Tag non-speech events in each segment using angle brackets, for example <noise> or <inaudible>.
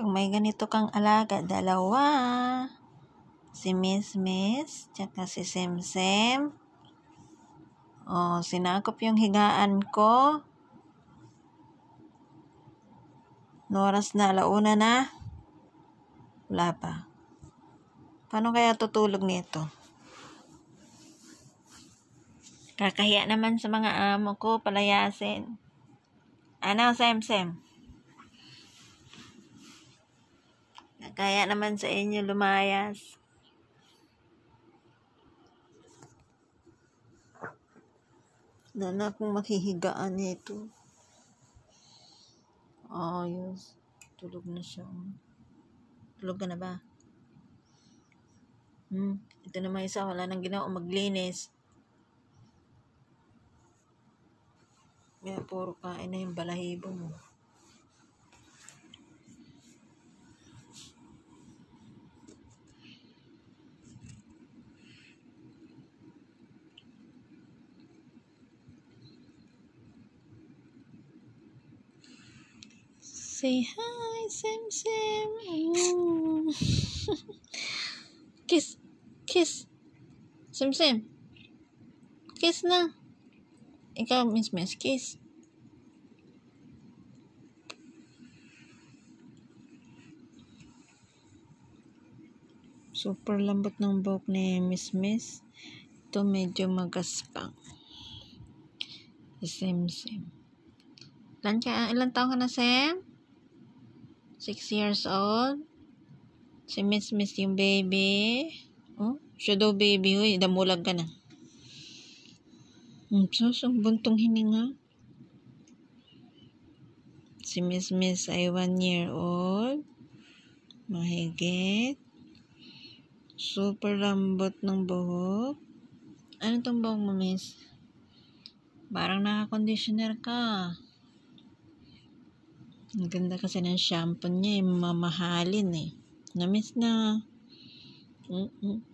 Kung may ganito kang alaga, dalawa. Si Miss Miss, tsaka si Sem Sem. Oh, sinakop yung higaan ko. Noras na, launa na. Wala pa. Paano kaya tutulog nito? Kakahiya naman sa mga amo ko, palayasin. Ano, Sem Sem? Kaya naman sa inyo lumayas. Wala na akong makihigaan nito. Ayos. Tulog na siya. Oh. Tulog ka na ba? Hmm. Ito naman isa. Wala nang ginawa. Maglinis. May puro kain na yung balahibo mo. Say hi, Sim Sim. <laughs> kiss, kiss. Sim Sim. Kiss na. Ikaw, Miss Miss, kiss. Super lambot ng buhok ni Miss Miss. Ito medyo magaspang. Sim Sim. Ilan, ka, ilan taon ka na, Sam? 6 years old. Si Miss Miss yung baby. Oh, shadow baby. Uy, damulag ka na. Um, sus, ang buntong hininga. Si Miss Miss ay 1 year old. Mahigit. Super lambot ng buhok. Ano tong buhok mo, Miss? Parang naka-conditioner ka. Ang ganda kasi ng shampoo niya, eh, mamahalin eh. Namiss na. Mm-mm.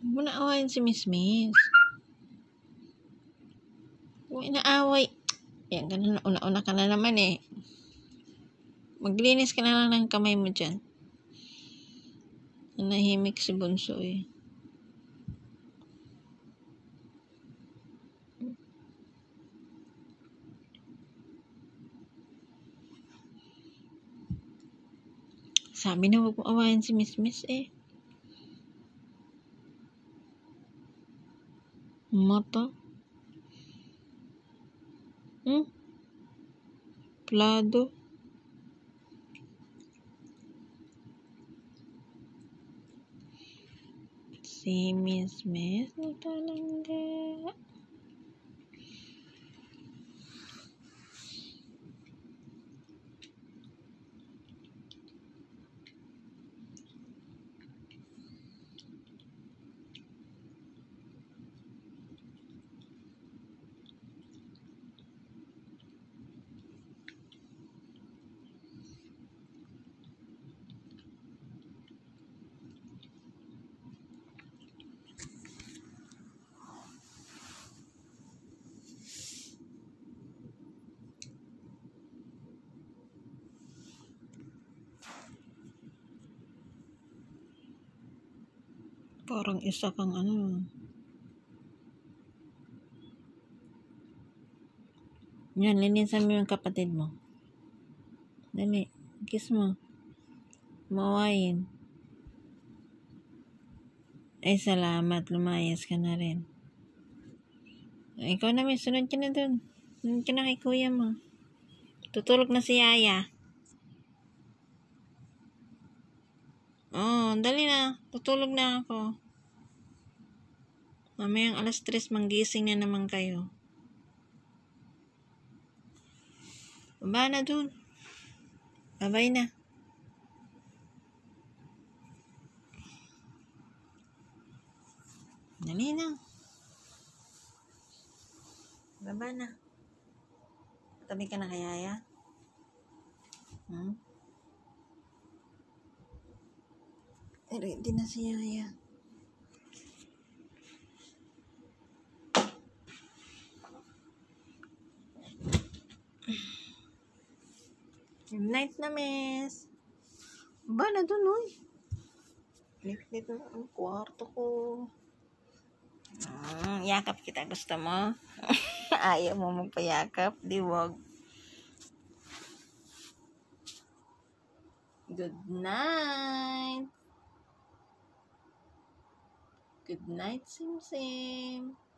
Huwag naawayan si Miss Miss. Huwag inaaway. Yan, ganun na. Una-una ka na naman eh. Maglinis ka na lang ng kamay mo dyan. Nanahimik si Bunso eh. Sabi na huwag mo awayan si Miss Miss eh. mata hmm? plado si Miss Miss na talaga Parang isa kang ano. Yan, linisan mo yung kapatid mo. Dali. Kiss mo. Mawayin. Ay, salamat. Lumayas ka na rin. Ikaw na may sunod ka na dun. Sunod ka na kay kuya mo. Tutulog na si Yaya. Oh, dali na. Tutulog na ako. Mamayang alas 3, manggising na naman kayo. Baba na dun. Babay na. Dali na. Baba na. Tabi ka na kaya ya? Hmm? Pero hindi na siya sinayang. Good night na, miss. Ba, na dun, oy. Lift na ang kwarto ko. Mm, yakap kita. Gusto mo? <laughs> Ayaw mo magpayakap. Di wag. Good night. Good night, Simsim. -sim.